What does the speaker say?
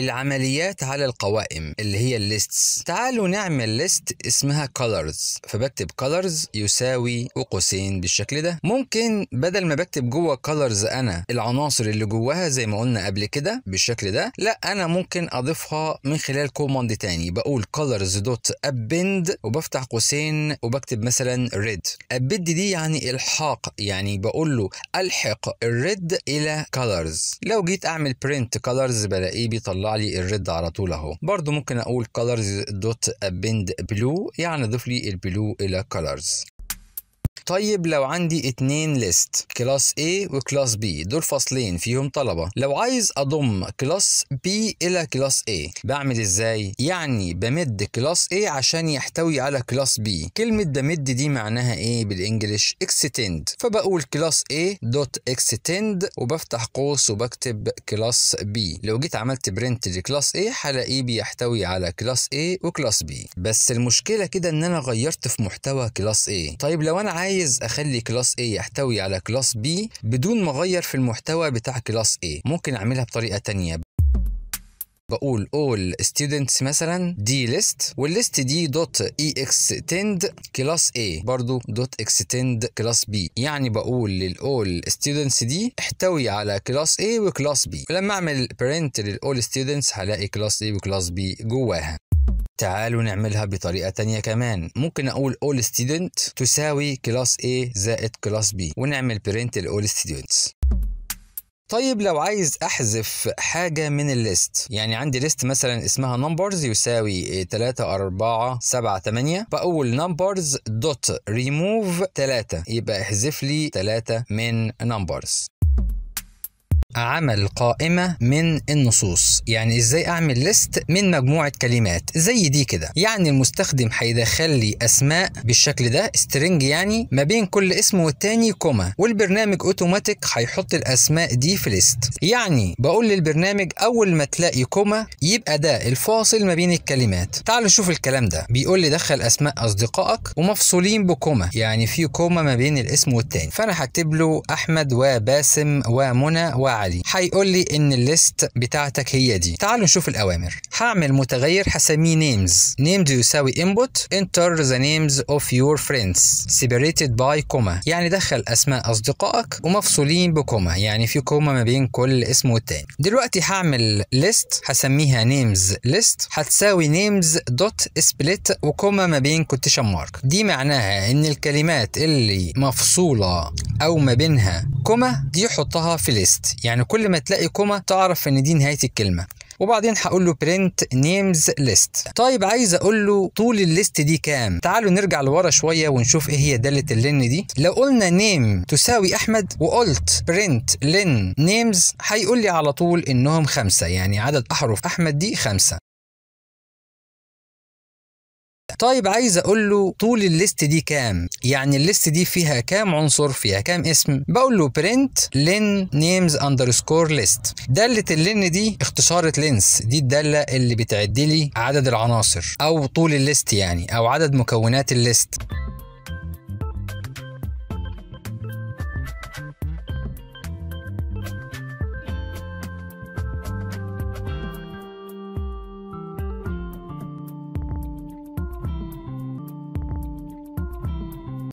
العمليات على القوائم اللي هي الليستس تعالوا نعمل ليست اسمها كولرز فبكتب كولرز يساوي وقوسين بالشكل ده ممكن بدل ما بكتب جوه كولرز انا العناصر اللي جواها زي ما قلنا قبل كده بالشكل ده لا انا ممكن اضيفها من خلال كوماند تاني بقول كولرز دوت ابند وبفتح قوسين وبكتب مثلا ريد ابد دي يعني الحاق يعني بقول له الحق الريد الى كولرز لو جيت اعمل برنت كولرز بلاقيه بيطلع لي الريد على طول اهو برضو ممكن اقول colors دوت append blue يعني ضيف لي البلو الى colors طيب لو عندي اتنين ليست كلاس A وكلاس B دول فصلين فيهم طلبة لو عايز أضم كلاس B إلى كلاس A بعمل إزاي؟ يعني بمد كلاس A عشان يحتوي على كلاس B كلمة بمد دي معناها إيه بالإنجليش extend فبقول كلاس A دوت extend وبفتح قوس وبكتب كلاس B لو جيت عملت برنت لكلاس A هلاقيه بيحتوي على كلاس A وكلاس B بس المشكلة كده إن أنا غيرت في محتوى كلاس A طيب لو أنا عايز عايز اخلي كلاس A يحتوي على كلاس B بدون ما اغير في المحتوى بتاع كلاس A ممكن اعملها بطريقه تانية بقول all students مثلا دي ليست والليست دي دوت اي extend كلاس A برضو دوت اكستند كلاس B يعني بقول للall students دي احتوي على كلاس A وكلاس B ولما اعمل print للall students هلاقي كلاس A وكلاس B جواها تعالوا نعملها بطريقة تانية كمان ممكن أقول all student تساوي كلاس A زائد كلاس B ونعمل print all students طيب لو عايز احذف حاجه من الليست يعني عندي ليست مثلا اسمها نمبرز يساوي 3 4 7 8 بقول نمبرز دوت ريموف 3 يبقى احذف لي 3 من نمبرز عمل قائمة من النصوص يعني ازاي اعمل ليست من مجموعة كلمات زي دي كده يعني المستخدم هيدخل لي اسماء بالشكل ده سترينج يعني ما بين كل اسم والتاني كوما والبرنامج اوتوماتيك هيحط الاسماء دي في ليست يعني بقول للبرنامج اول ما تلاقي كوما يبقى ده الفاصل ما بين الكلمات تعال شوف الكلام ده بيقول لي دخل اسماء اصدقائك ومفصولين بكوما يعني في كوما ما بين الاسم والتاني فانا هكتب له احمد وباسم ومنى وعلي عالي هيقول لي ان الليست بتاعتك هي دي تعالوا نشوف الاوامر هعمل متغير هسميه نيمز نيمز يساوي input enter the names of your friends separated by comma يعني دخل اسماء اصدقائك ومفصولين بكوما يعني في كوما ما بين كل اسم والتاني دلوقتي هعمل ليست هسميها نيمز ليست هتساوي نيمز دوت سبليت وكوما ما بين كوتيشن مارك دي معناها ان الكلمات اللي مفصوله او ما بينها الكومة دي حطها في ليست يعني كل ما تلاقي كوما تعرف ان دي نهايه الكلمه وبعدين هقول له print names list طيب عايز اقول له طول الليست دي كام تعالوا نرجع لورا شويه ونشوف ايه هي داله اللن دي لو قلنا name تساوي احمد وقلت print len names هيقول لي على طول انهم خمسه يعني عدد احرف احمد دي خمسه طيب عايز اقول له طول الليست دي كام يعني الليست دي فيها كام عنصر فيها كام اسم بقول له print len names underscore list داله اللين دي اختصاره لينس دي الداله اللي بتعد لي عدد العناصر او طول الليست يعني او عدد مكونات الليست